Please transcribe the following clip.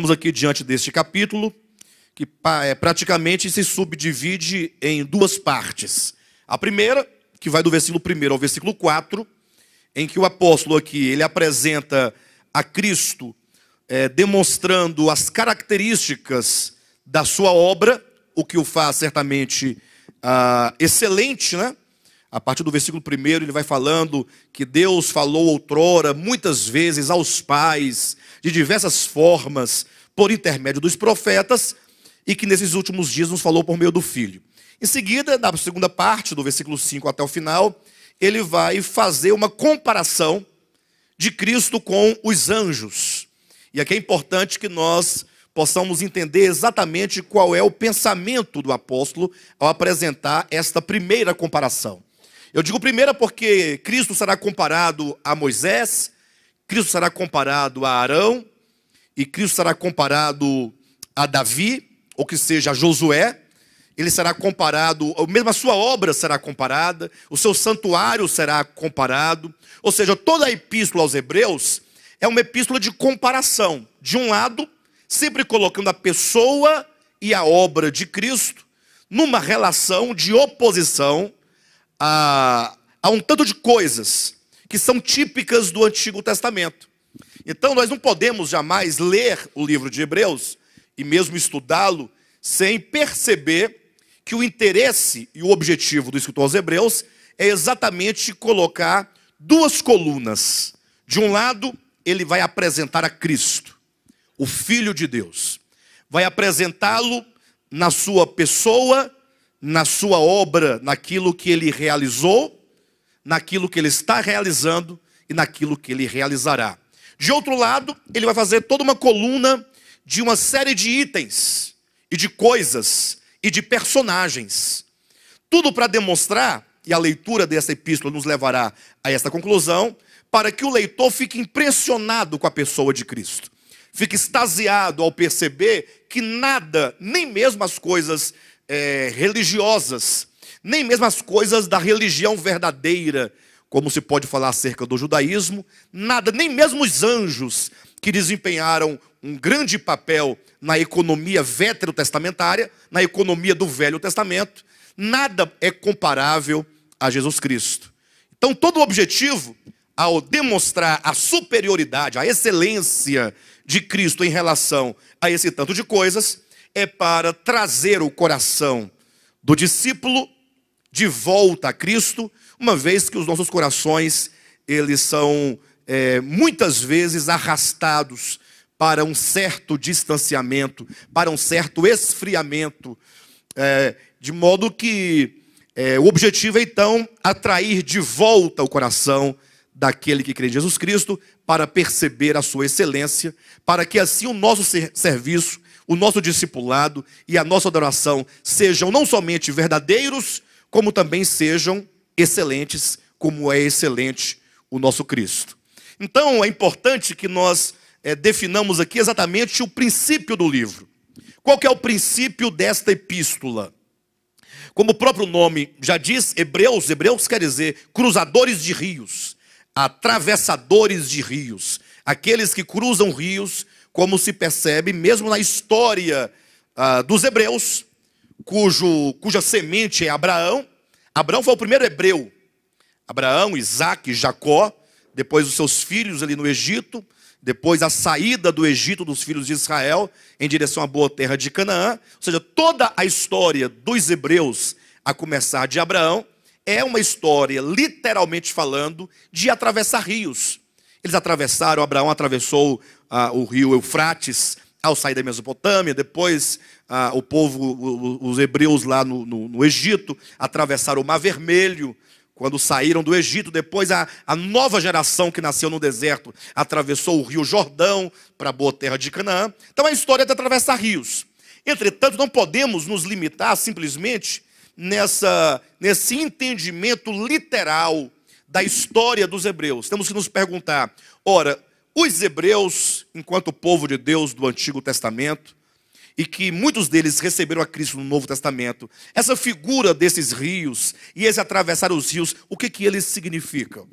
Estamos aqui diante deste capítulo, que é, praticamente se subdivide em duas partes. A primeira, que vai do versículo 1 ao versículo 4, em que o apóstolo aqui ele apresenta a Cristo é, demonstrando as características da sua obra, o que o faz certamente ah, excelente, né? A partir do versículo 1, ele vai falando que Deus falou outrora, muitas vezes, aos pais, de diversas formas, por intermédio dos profetas, e que nesses últimos dias nos falou por meio do Filho. Em seguida, na segunda parte, do versículo 5 até o final, ele vai fazer uma comparação de Cristo com os anjos. E aqui é importante que nós possamos entender exatamente qual é o pensamento do apóstolo ao apresentar esta primeira comparação. Eu digo primeira porque Cristo será comparado a Moisés, Cristo será comparado a Arão, e Cristo será comparado a Davi, ou que seja a Josué. Ele será comparado, ou mesmo a sua obra será comparada, o seu santuário será comparado. Ou seja, toda a epístola aos Hebreus é uma epístola de comparação. De um lado, sempre colocando a pessoa e a obra de Cristo numa relação de oposição a, a um tanto de coisas que são típicas do Antigo Testamento. Então, nós não podemos jamais ler o livro de Hebreus e mesmo estudá-lo sem perceber que o interesse e o objetivo do escritor aos Hebreus é exatamente colocar duas colunas. De um lado, ele vai apresentar a Cristo, o Filho de Deus, vai apresentá-lo na sua pessoa na sua obra, naquilo que ele realizou, naquilo que ele está realizando e naquilo que ele realizará. De outro lado, ele vai fazer toda uma coluna de uma série de itens e de coisas e de personagens. Tudo para demonstrar, e a leitura dessa epístola nos levará a esta conclusão, para que o leitor fique impressionado com a pessoa de Cristo. Fique extasiado ao perceber que nada, nem mesmo as coisas é, religiosas, nem mesmo as coisas da religião verdadeira, como se pode falar acerca do judaísmo, nada, nem mesmo os anjos que desempenharam um grande papel na economia veterotestamentária, na economia do Velho Testamento, nada é comparável a Jesus Cristo. Então, todo o objetivo, ao demonstrar a superioridade, a excelência de Cristo em relação a esse tanto de coisas, é para trazer o coração do discípulo de volta a Cristo, uma vez que os nossos corações eles são é, muitas vezes arrastados para um certo distanciamento, para um certo esfriamento, é, de modo que é, o objetivo é então atrair de volta o coração daquele que crê em Jesus Cristo para perceber a sua excelência, para que assim o nosso ser serviço o nosso discipulado e a nossa adoração sejam não somente verdadeiros, como também sejam excelentes, como é excelente o nosso Cristo. Então é importante que nós é, definamos aqui exatamente o princípio do livro. Qual que é o princípio desta epístola? Como o próprio nome já diz, Hebreus, Hebreus quer dizer cruzadores de rios, atravessadores de rios, aqueles que cruzam rios como se percebe mesmo na história ah, dos hebreus, cujo, cuja semente é Abraão. Abraão foi o primeiro hebreu. Abraão, Isaac, Jacó, depois os seus filhos ali no Egito, depois a saída do Egito dos filhos de Israel em direção à boa terra de Canaã. Ou seja, toda a história dos hebreus, a começar de Abraão, é uma história, literalmente falando, de atravessar rios. Eles atravessaram, Abraão atravessou ah, o rio Eufrates ao sair da Mesopotâmia, depois ah, o povo, os hebreus lá no, no, no, Egito, atravessaram o Mar Vermelho, quando saíram do Egito, depois a, a nova geração que nasceu no deserto atravessou o rio Jordão para a boa terra de Canaã. Então a história é de atravessar rios. Entretanto, não podemos nos limitar simplesmente nessa, nesse entendimento literal da história dos hebreus, temos que nos perguntar: ora, os hebreus, enquanto povo de Deus do Antigo Testamento, e que muitos deles receberam a Cristo no Novo Testamento, essa figura desses rios e eles atravessaram os rios, o que, que eles significam?